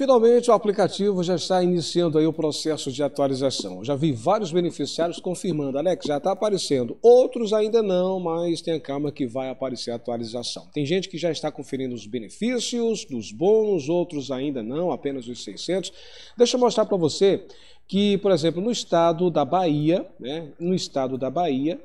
Finalmente, o aplicativo já está iniciando aí o processo de atualização. Eu já vi vários beneficiários confirmando, Alex, já está aparecendo. Outros ainda não, mas tenha calma que vai aparecer a atualização. Tem gente que já está conferindo os benefícios, dos bônus, outros ainda não, apenas os 600. Deixa eu mostrar para você que, por exemplo, no estado da Bahia, né, no estado da Bahia,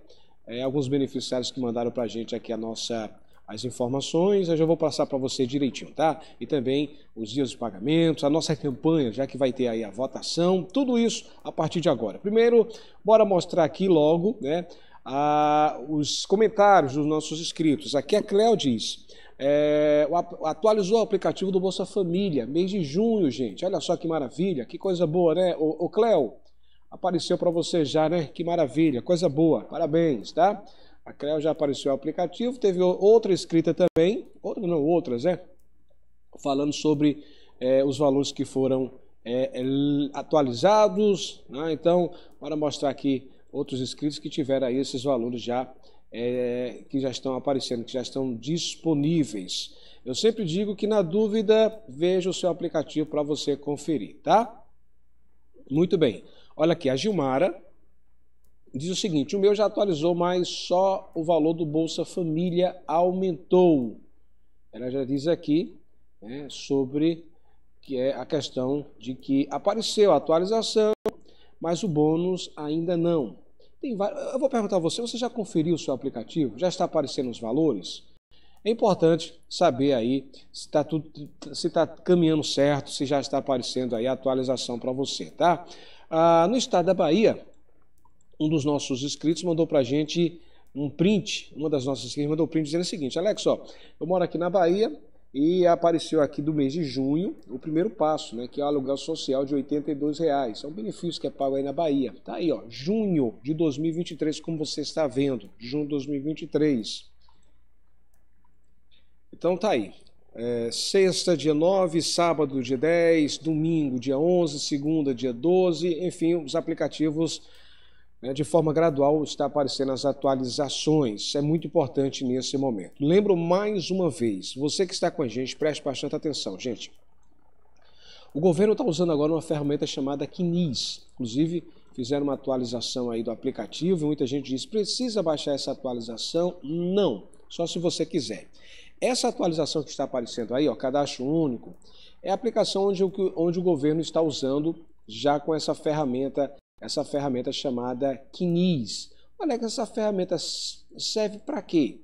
é, alguns beneficiários que mandaram para a gente aqui a nossa as informações, eu já vou passar para você direitinho, tá? E também os dias de pagamentos, a nossa campanha, já que vai ter aí a votação, tudo isso a partir de agora. Primeiro, bora mostrar aqui logo, né? A, os comentários dos nossos inscritos. Aqui a Cléo diz: é, atualizou o aplicativo do Bolsa Família, mês de junho, gente. Olha só que maravilha, que coisa boa, né? Ô, ô Cléo, apareceu para você já, né? Que maravilha, coisa boa, parabéns, tá? A CREO já apareceu o aplicativo, teve outra escrita também, outra não, outras, né? Falando sobre é, os valores que foram é, é atualizados, né? Então, para mostrar aqui outros inscritos que tiveram aí esses valores já é, que já estão aparecendo, que já estão disponíveis. Eu sempre digo que na dúvida, veja o seu aplicativo para você conferir, tá? Muito bem. Olha aqui, a Gilmara, diz o seguinte: o meu já atualizou, mas só o valor do Bolsa Família aumentou. Ela já diz aqui né, sobre que é a questão de que apareceu a atualização, mas o bônus ainda não. Tem vários... Eu vou perguntar a você: você já conferiu o seu aplicativo? Já está aparecendo os valores? É importante saber aí se está tudo, se está caminhando certo, se já está aparecendo aí a atualização para você, tá? Ah, no estado da Bahia, um dos nossos inscritos mandou para a gente um print, uma das nossas inscritas mandou um print dizendo o seguinte, Alex, ó, eu moro aqui na Bahia e apareceu aqui do mês de junho o primeiro passo, né, que é o aluguel social de R$ 82,00. É um benefício que é pago aí na Bahia. Tá aí, ó, junho de 2023, como você está vendo, junho de 2023. Então tá aí. É, sexta, dia 9, sábado, dia 10, domingo, dia 11, segunda, dia 12, enfim, os aplicativos né, de forma gradual está aparecendo as atualizações. É muito importante nesse momento. Lembro mais uma vez, você que está com a gente, preste bastante atenção, gente. O governo está usando agora uma ferramenta chamada Kinis. Inclusive, fizeram uma atualização aí do aplicativo. Muita gente diz: precisa baixar essa atualização? Não, só se você quiser. Essa atualização que está aparecendo aí, ó, cadastro único, é a aplicação onde o, onde o governo está usando já com essa ferramenta essa ferramenta chamada Kinis. que essa ferramenta serve para quê?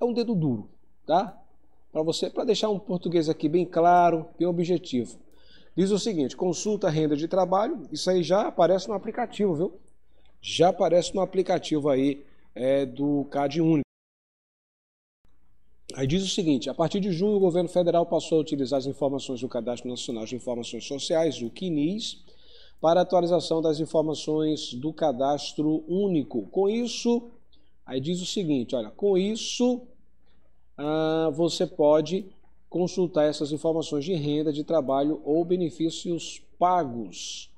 É um dedo duro, tá? Para você, para deixar um português aqui bem claro, bem objetivo. Diz o seguinte: consulta renda de trabalho. Isso aí já aparece no aplicativo, viu? Já aparece no aplicativo aí é, do CAD Único. Aí diz o seguinte: a partir de junho, o governo federal passou a utilizar as informações do Cadastro Nacional de Informações Sociais, o CNIS para atualização das informações do cadastro único. Com isso, aí diz o seguinte: olha, com isso ah, você pode consultar essas informações de renda, de trabalho ou benefícios pagos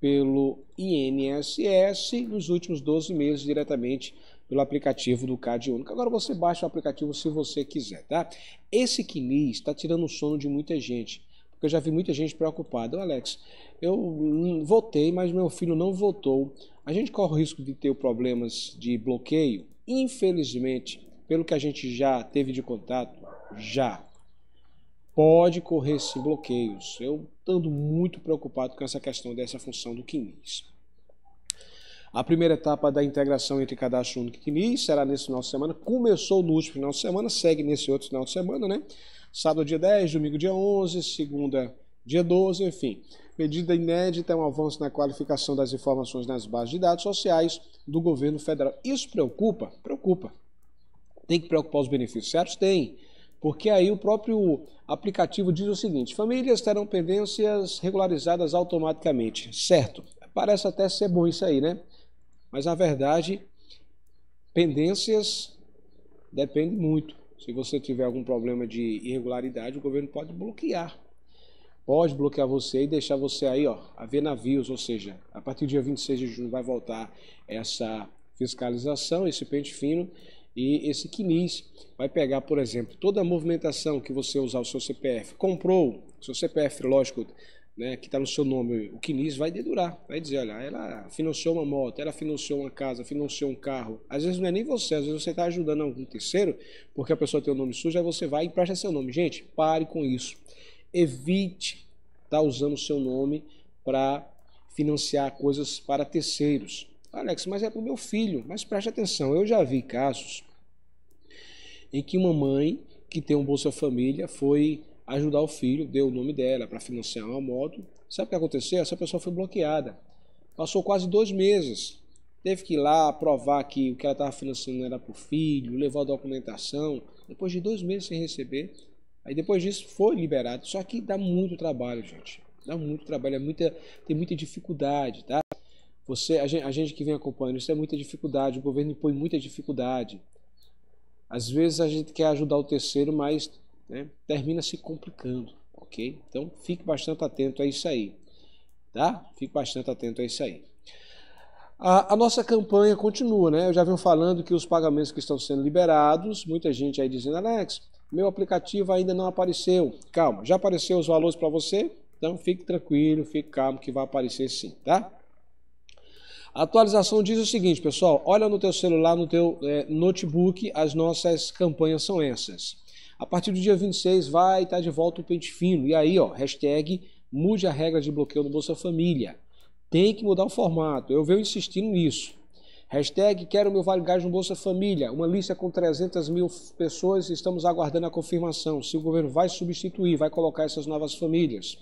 pelo INSS nos últimos 12 meses diretamente pelo aplicativo do Cade Único. Agora você baixa o aplicativo se você quiser, tá? Esse Quinis está tirando o sono de muita gente. Porque eu já vi muita gente preocupada. Alex, eu votei, mas meu filho não votou. A gente corre o risco de ter problemas de bloqueio? Infelizmente, pelo que a gente já teve de contato, já. Pode correr sim bloqueios. Eu estou muito preocupado com essa questão dessa função do CNIS. A primeira etapa da integração entre cadastro único e CNIS será nesse final de semana. Começou no último final de semana, segue nesse outro final de semana, né? Sábado, dia 10, domingo, dia 11, segunda, dia 12, enfim. Medida inédita é um avanço na qualificação das informações nas bases de dados sociais do governo federal. Isso preocupa? Preocupa. Tem que preocupar os beneficiários? Tem. Porque aí o próprio aplicativo diz o seguinte: famílias terão pendências regularizadas automaticamente. Certo. Parece até ser bom isso aí, né? Mas na verdade, pendências depende muito se você tiver algum problema de irregularidade, o governo pode bloquear. Pode bloquear você e deixar você aí, ó, a ver navios, ou seja, a partir do dia 26 de junho vai voltar essa fiscalização, esse pente fino e esse quinis vai pegar, por exemplo, toda a movimentação que você usar o seu CPF, comprou, seu CPF, lógico, né, que está no seu nome, o Quinis vai dedurar, vai dizer, olha, ela financiou uma moto, ela financiou uma casa, financiou um carro. Às vezes não é nem você, às vezes você está ajudando algum terceiro, porque a pessoa tem o um nome sujo, aí você vai e empresta seu nome. Gente, pare com isso. Evite estar tá usando o seu nome para financiar coisas para terceiros. Alex, mas é para o meu filho. Mas preste atenção, eu já vi casos em que uma mãe que tem um Bolsa Família foi ajudar o filho, deu o nome dela para financiar uma moto. Sabe o que aconteceu? Essa pessoa foi bloqueada. Passou quase dois meses. Teve que ir lá provar que o que ela estava financiando era para o filho, levou a documentação. Depois de dois meses sem receber, aí depois disso foi liberado. Só que dá muito trabalho, gente. Dá muito trabalho, é muita, tem muita dificuldade, tá? Você, a gente, a gente que vem acompanhando isso é muita dificuldade. O governo impõe muita dificuldade. Às vezes a gente quer ajudar o terceiro, mas né, termina se complicando, ok? Então fique bastante atento a isso aí, tá? Fique bastante atento a isso aí. A, a, nossa campanha continua, né? Eu já venho falando que os pagamentos que estão sendo liberados, muita gente aí dizendo, Alex, meu aplicativo ainda não apareceu. Calma, já apareceu os valores para você? Então fique tranquilo, fique calmo que vai aparecer sim, tá? A atualização diz o seguinte, pessoal, olha no teu celular, no teu é, notebook, as nossas campanhas são essas. A partir do dia 26 vai estar de volta o pente fino. E aí, ó, hashtag mude a regra de bloqueio no Bolsa Família. Tem que mudar o formato. Eu venho insistindo nisso. Hashtag quero meu Vale Gás no Bolsa Família. Uma lista com 300 mil pessoas estamos aguardando a confirmação. Se o governo vai substituir, vai colocar essas novas famílias.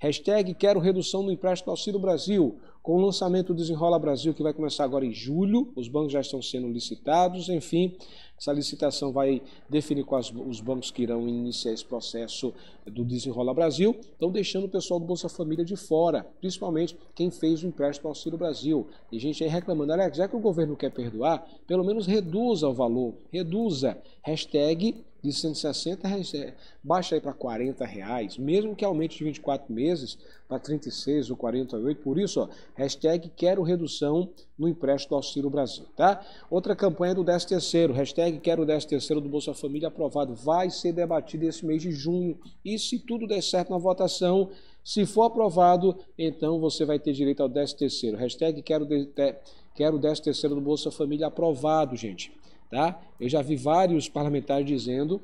Hashtag quero redução no empréstimo Auxílio Brasil com o lançamento do Desenrola Brasil, que vai começar agora em julho, os bancos já estão sendo licitados, enfim, essa licitação vai definir quais os bancos que irão iniciar esse processo do Desenrola Brasil, estão deixando o pessoal do Bolsa Família de fora, principalmente quem fez o empréstimo ao Auxílio Brasil. Tem gente aí reclamando, Alex, já que o governo quer perdoar, pelo menos reduza o valor, reduza, hashtag de 160 reais, é, baixa aí para 40 reais, mesmo que aumente de 24 meses para 36 ou 48. Por isso, ó, hashtag quero redução no empréstimo do Auxílio Brasil, tá? Outra campanha do 10 terceiro, hashtag quero o 10 terceiro do Bolsa Família aprovado, vai ser debatido esse mês de junho. E se tudo der certo na votação, se for aprovado, então você vai ter direito ao 13 terceiro. Hashtag quero, de, quero 13 terceiro do Bolsa Família aprovado, gente. Tá? Eu já vi vários parlamentares dizendo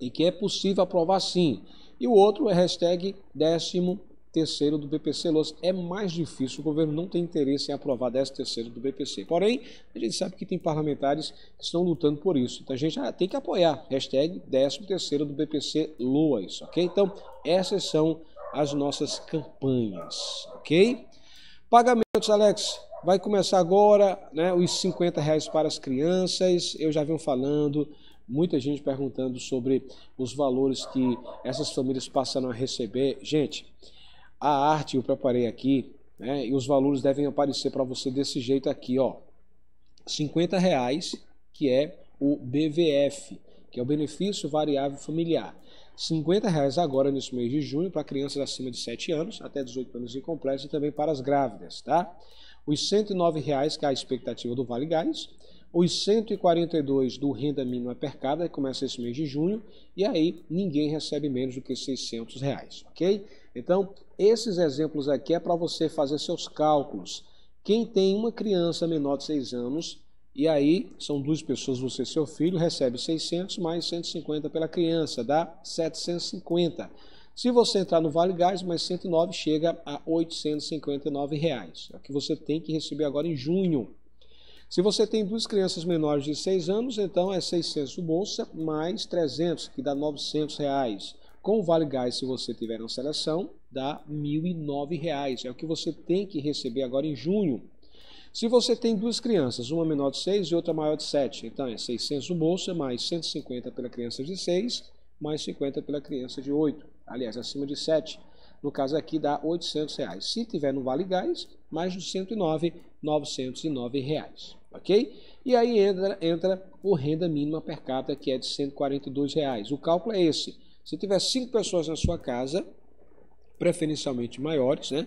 e que é possível aprovar sim. E o outro é hashtag 13 do BPC Louça. É mais difícil, o governo não tem interesse em aprovar 13 do BPC. Porém, a gente sabe que tem parlamentares que estão lutando por isso. Então a gente tem que apoiar. Hashtag 13 do BPC Loas, ok? Então, essas são as nossas campanhas, ok? Pagamentos, Alex. Vai começar agora né, os 50 reais para as crianças. Eu já vim falando, muita gente perguntando sobre os valores que essas famílias passaram a receber. Gente, a arte eu preparei aqui, né, e os valores devem aparecer para você desse jeito aqui, ó. 50 reais, que é o BVF, que é o Benefício Variável Familiar. 50 reais agora nesse mês de junho para crianças acima de 7 anos, até 18 anos incompletos e também para as grávidas, tá? os R$ 109,00, que é a expectativa do Vale Gás, os 142 do renda mínima per cada, que começa esse mês de junho, e aí ninguém recebe menos do que 600 reais, ok? Então, esses exemplos aqui é para você fazer seus cálculos. Quem tem uma criança menor de 6 anos, e aí são duas pessoas, você e seu filho, recebe 600 mais 150 pela criança, dá 750. Se você entrar no Vale Gás, mais 109 chega a R$ 859. Reais. É o que você tem que receber agora em junho. Se você tem duas crianças menores de 6 anos, então é 600 o bolsa mais 300, que dá R$ 900. Reais. Com o Vale Gás, se você tiver na seleção, dá R$ 1.009. Reais. É o que você tem que receber agora em junho. Se você tem duas crianças, uma menor de 6 e outra maior de 7, então é 600 o bolsa mais 150 pela criança de 6, mais 50 pela criança de 8. Aliás, acima de 7, no caso aqui dá R$ 800. Reais. Se tiver no Vale Gás, mais de 109, R$ 909, reais, ok? E aí entra, entra o renda mínima per capita, que é de R$ 142. Reais. O cálculo é esse. Se tiver 5 pessoas na sua casa, preferencialmente maiores, né?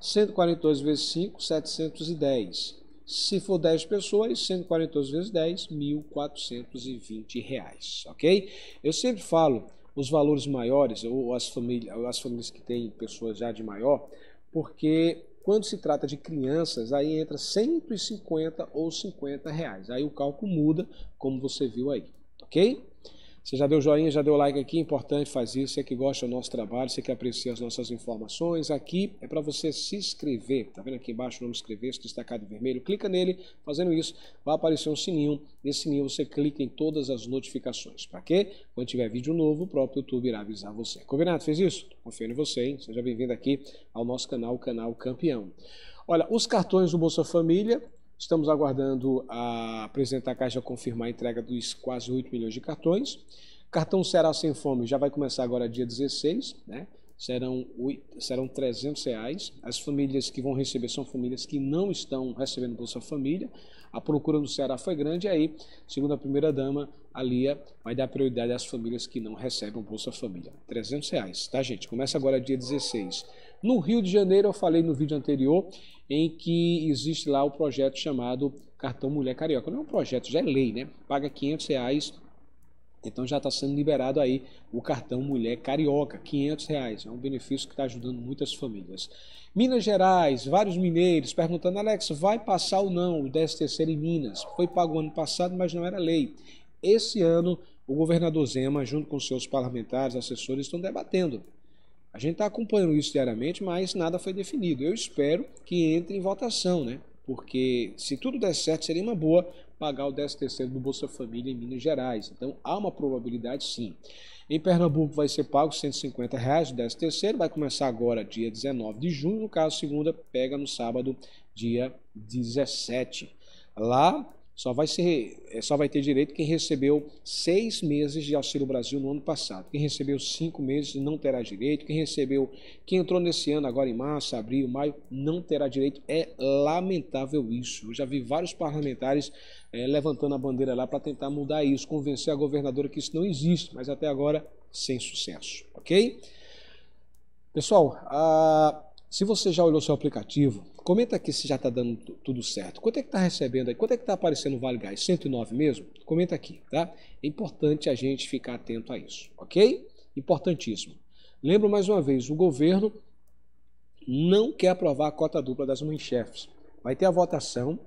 142 vezes 5, 710. Se for 10 pessoas, 142 vezes 10, R$ 1.420, ok? Eu sempre falo, os valores maiores ou as famílias, ou as famílias que têm pessoas já de maior, porque quando se trata de crianças, aí entra 150 ou 50 reais. Aí o cálculo muda, como você viu aí, ok? Você já deu joinha, já deu like aqui, importante faz isso. Você que gosta do nosso trabalho, você que aprecia as nossas informações, aqui é para você se inscrever. Tá vendo aqui embaixo o nome inscrever-se destacado em vermelho? Clica nele. Fazendo isso, vai aparecer um sininho. Nesse sininho você clica em todas as notificações. Para quê? Quando tiver vídeo novo, o próprio YouTube irá avisar você. Combinado? Fez isso? Confio em você, hein? Seja bem-vindo aqui ao nosso canal, o canal Campeão. Olha, os cartões do Bolsa Família Estamos aguardando a presidente da Caixa confirmar a entrega dos quase 8 milhões de cartões. Cartão Será Sem Fome já vai começar agora dia 16, né? Serão, 8, serão 300 reais. As famílias que vão receber são famílias que não estão recebendo Bolsa Família. A procura no Ceará foi grande, e aí, segundo a primeira-dama, a Lia vai dar prioridade às famílias que não recebem Bolsa Família. 300 reais, tá, gente? Começa agora dia 16. No Rio de Janeiro, eu falei no vídeo anterior, em que existe lá o projeto chamado Cartão Mulher Carioca. Não é um projeto, já é lei, né? Paga 500 reais, então já está sendo liberado aí o Cartão Mulher Carioca, 500 reais. É um benefício que está ajudando muitas famílias. Minas Gerais, vários mineiros perguntando, Alex, vai passar ou não o 13 em Minas? Foi pago ano passado, mas não era lei. Esse ano, o governador Zema, junto com seus parlamentares, assessores, estão debatendo a gente está acompanhando isso diariamente, mas nada foi definido. Eu espero que entre em votação, né? Porque se tudo der certo, seria uma boa pagar o 13 do Bolsa Família em Minas Gerais. Então, há uma probabilidade sim. Em Pernambuco vai ser pago R$ 150 reais o 13 vai começar agora dia 19 de junho, no caso segunda pega no sábado dia 17. Lá só vai, ser, é, só vai ter direito quem recebeu seis meses de Auxílio Brasil no ano passado. Quem recebeu cinco meses não terá direito. Quem recebeu, quem entrou nesse ano agora em março, abril, maio, não terá direito. É lamentável isso. Eu já vi vários parlamentares é, levantando a bandeira lá para tentar mudar isso, convencer a governadora que isso não existe, mas até agora sem sucesso, ok? Pessoal, a... Ah, se você já olhou seu aplicativo, Comenta aqui se já está dando tudo certo. Quanto é que está recebendo aí? Quanto é que está aparecendo o Vale Gás? 109 mesmo? Comenta aqui, tá? É importante a gente ficar atento a isso, ok? Importantíssimo. Lembro mais uma vez, o governo não quer aprovar a cota dupla das mães-chefes. Vai ter a votação,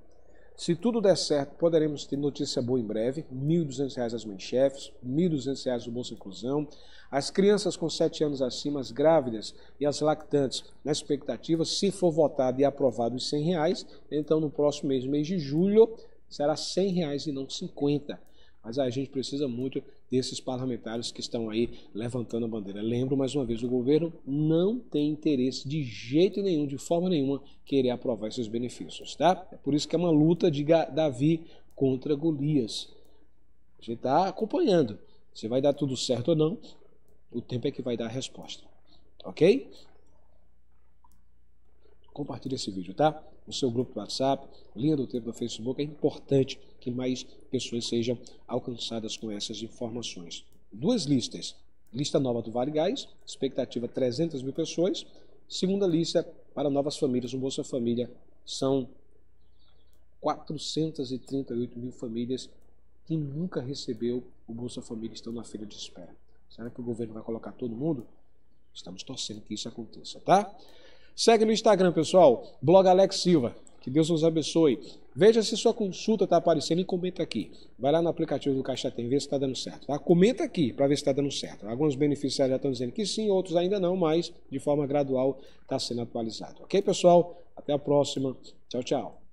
se tudo der certo, poderemos ter notícia boa em breve: R$ 1.200 as mães chefes, R$ 1.200 o Bolsa Inclusão, as crianças com 7 anos acima, as grávidas e as lactantes, na expectativa, se for votado e aprovado os R$ 100, então no próximo mês, mês de julho, será R$ 100 e não 50. Mas a gente precisa muito desses parlamentares que estão aí levantando a bandeira. Lembro mais uma vez, o governo não tem interesse de jeito nenhum, de forma nenhuma, querer aprovar esses benefícios, tá? É por isso que é uma luta de Davi contra Golias. A gente está acompanhando. Se vai dar tudo certo ou não, o tempo é que vai dar a resposta. Ok? compartilhe esse vídeo, tá? No seu grupo do WhatsApp, linha do tempo do Facebook, é importante que mais pessoas sejam alcançadas com essas informações. Duas listas. Lista nova do Vale Gás, expectativa 300 mil pessoas. Segunda lista para novas famílias, o Bolsa Família, são 438 mil famílias que nunca recebeu o Bolsa Família estão na fila de espera. Será que o governo vai colocar todo mundo? Estamos torcendo que isso aconteça, tá? Segue no Instagram, pessoal, blog Alex Silva. Que Deus nos abençoe. Veja se sua consulta está aparecendo e comenta aqui. Vai lá no aplicativo do Caixa Tem, vê se está dando certo. Tá? Comenta aqui para ver se está dando certo. Alguns beneficiários já estão dizendo que sim, outros ainda não, mas de forma gradual está sendo atualizado. Ok, pessoal? Até a próxima. Tchau, tchau.